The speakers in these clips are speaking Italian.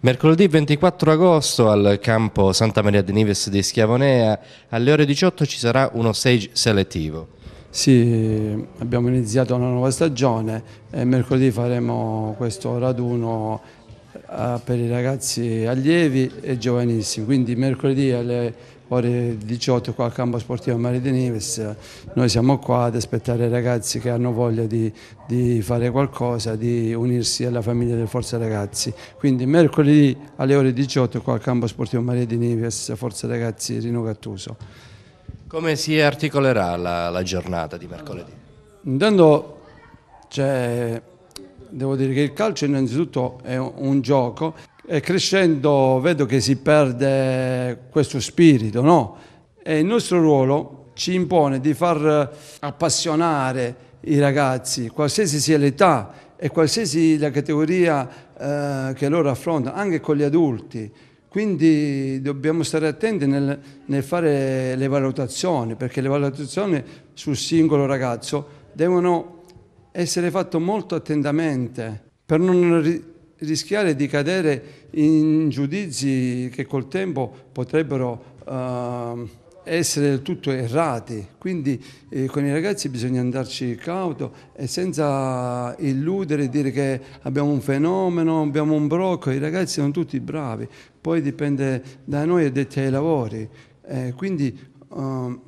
Mercoledì 24 agosto al campo Santa Maria di Nives di Schiavonea alle ore 18 ci sarà uno stage selettivo. Sì, abbiamo iniziato una nuova stagione e mercoledì faremo questo raduno eh, per i ragazzi allievi e giovanissimi, quindi mercoledì alle ore 18 qua al campo sportivo a Mare di Neves. Noi siamo qua ad aspettare i ragazzi che hanno voglia di, di, fare qualcosa, di unirsi alla famiglia delle Forze Ragazzi. Quindi mercoledì alle ore 18 qua al campo sportivo a Mare di Neves, Forze Ragazzi Rino Gattuso. Come si articolerà la, la giornata di mercoledì? Intanto cioè, devo dire che il calcio innanzitutto è un gioco e crescendo vedo che si perde questo spirito, no? E il nostro ruolo ci impone di far appassionare i ragazzi, qualsiasi sia l'età e qualsiasi la categoria eh, che loro affrontano, anche con gli adulti. Quindi dobbiamo stare attenti nel, nel fare le valutazioni, perché le valutazioni sul singolo ragazzo devono essere fatte molto attentamente per non rischiare di cadere in giudizi che col tempo potrebbero eh, essere del tutto errati. Quindi eh, con i ragazzi bisogna andarci cauto e senza illudere, dire che abbiamo un fenomeno, abbiamo un brocco, i ragazzi sono tutti bravi, poi dipende da noi addetti ai lavori. Eh, quindi ehm,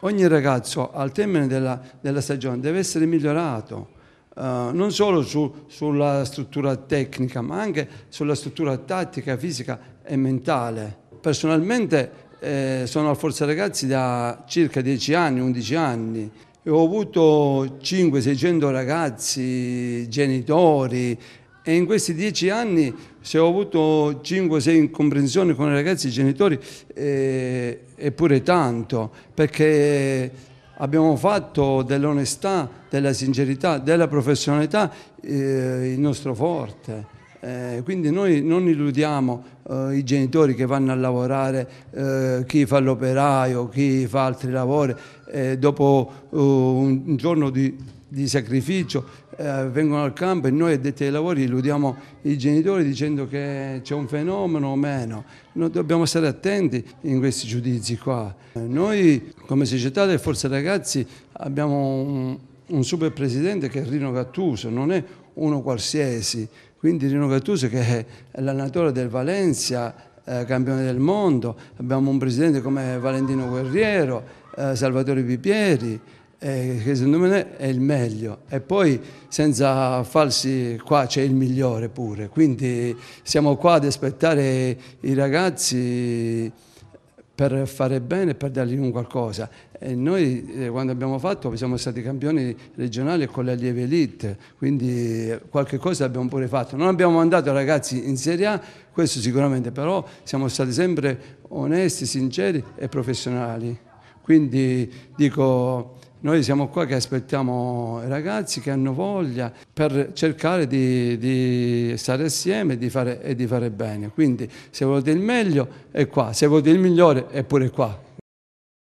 ogni ragazzo al termine della, della stagione deve essere migliorato eh, non solo su, sulla struttura tecnica, ma anche sulla struttura tattica, fisica e mentale. Personalmente eh, sono al Forza Ragazzi da circa 10 anni, 11 anni. E Ho avuto 500-600 ragazzi, genitori e in questi 10 anni se ho avuto 5-6 incomprensioni con i ragazzi e i genitori eh, è pure tanto perché abbiamo fatto dell'onestà, della sincerità, della professionalità eh, il nostro forte. Eh, quindi noi non illudiamo eh, i genitori che vanno a lavorare, eh, chi fa l'operaio, chi fa altri lavori, eh, dopo eh, un giorno di di sacrificio, eh, vengono al campo e noi addetti ai lavori illudiamo i genitori dicendo che c'è un fenomeno o meno. Noi dobbiamo stare attenti in questi giudizi qua. Noi come società delle forze ragazzi abbiamo un, un super presidente che è Rino Gattuso, non è uno qualsiasi. Quindi Rino Gattuso che è l'allenatore del Valencia, eh, campione del mondo, abbiamo un presidente come Valentino Guerriero, eh, Salvatore Pipieri, eh, che secondo me è il meglio e poi senza falsi qua c'è il migliore pure quindi siamo qua ad aspettare i ragazzi per fare bene per dargli un qualcosa e noi eh, quando abbiamo fatto siamo stati campioni regionali con le allievi elite quindi qualche cosa abbiamo pure fatto non abbiamo mandato ragazzi in Serie A questo sicuramente però siamo stati sempre onesti sinceri e professionali quindi dico noi siamo qua che aspettiamo i ragazzi che hanno voglia per cercare di, di stare assieme di fare, e di fare bene. Quindi se volete il meglio è qua, se volete il migliore è pure qua.